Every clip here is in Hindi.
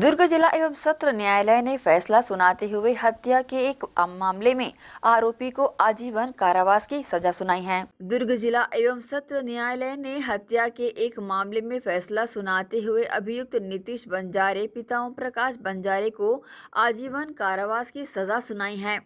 दुर्ग जिला एवं सत्र न्यायालय ने फैसला सुनाते हुए हत्या के एक मामले में आरोपी को आजीवन कारावास की सजा सुनाई है दुर्ग जिला एवं सत्र न्यायालय ने हत्या के एक मामले में फैसला सुनाते हुए अभियुक्त नीतीश बंजारे पिता ओम प्रकाश बंजारे को आजीवन कारावास की सजा सुनाई है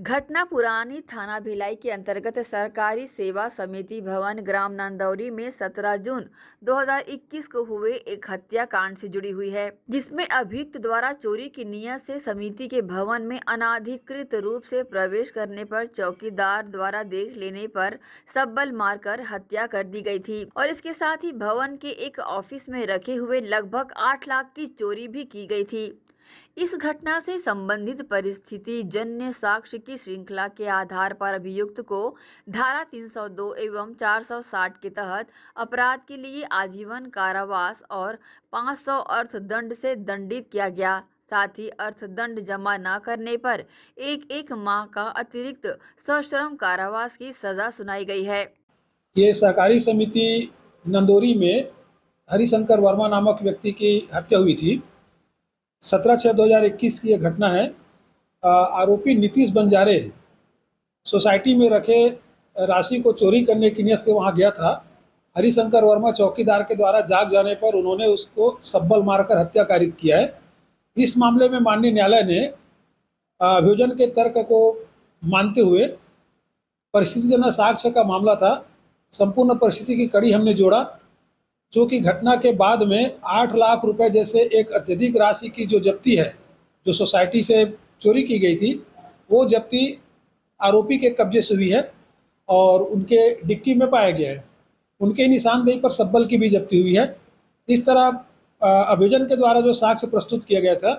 घटना पुरानी थाना भिलाई के अंतर्गत सरकारी सेवा समिति भवन ग्राम नंदौरी में 17 जून 2021 को हुए एक हत्याकांड से जुड़ी हुई है जिसमें अभियुक्त द्वारा चोरी की नियत से समिति के भवन में अनाधिकृत रूप से प्रवेश करने पर चौकीदार द्वारा देख लेने पर सब्बल मारकर हत्या कर दी गई थी और इसके साथ ही भवन के एक ऑफिस में रखे हुए लगभग आठ लाख की चोरी भी की गयी थी इस घटना से संबंधित परिस्थिति जन्य साक्ष्य की श्रृंखला के आधार पर अभियुक्त को धारा 302 एवं 460 के तहत अपराध के लिए आजीवन कारावास और 500 दंड से दंडित किया गया साथ ही अर्थदंड जमा न करने पर एक एक माह का अतिरिक्त सश्रम कारावास की सजा सुनाई गई है ये सहकारी समिति नंदोरी में हरिशंकर वर्मा नामक व्यक्ति की हत्या हुई थी सत्रह छः दो हज़ार इक्कीस की यह घटना है आरोपी नीतीश बंजारे सोसाइटी में रखे राशि को चोरी करने की नियत से वहाँ गया था हरिशंकर वर्मा चौकीदार के द्वारा जाग जाने पर उन्होंने उसको सब्बल मारकर हत्याकारित किया है इस मामले में माननीय न्यायालय ने अभियोजन के तर्क को मानते हुए परिस्थितिजनक साक्ष्य का मामला था संपूर्ण परिस्थिति की कड़ी हमने जोड़ा चूँकि घटना के बाद में आठ लाख रुपए जैसे एक अत्यधिक राशि की जो जब्ती है जो सोसाइटी से चोरी की गई थी वो जब्ती आरोपी के कब्जे से हुई है और उनके डिक्की में पाया गया है उनके निशानदेही पर सब्बल की भी जब्ती हुई है इस तरह अभियोजन के द्वारा जो साक्ष्य प्रस्तुत किया गया था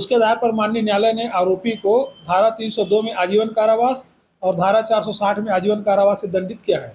उसके आधार पर माननीय न्यायालय ने आरोपी को धारा 302 में आजीवन कारावास और धारा 460 में आजीवन कारावास से दंडित किया है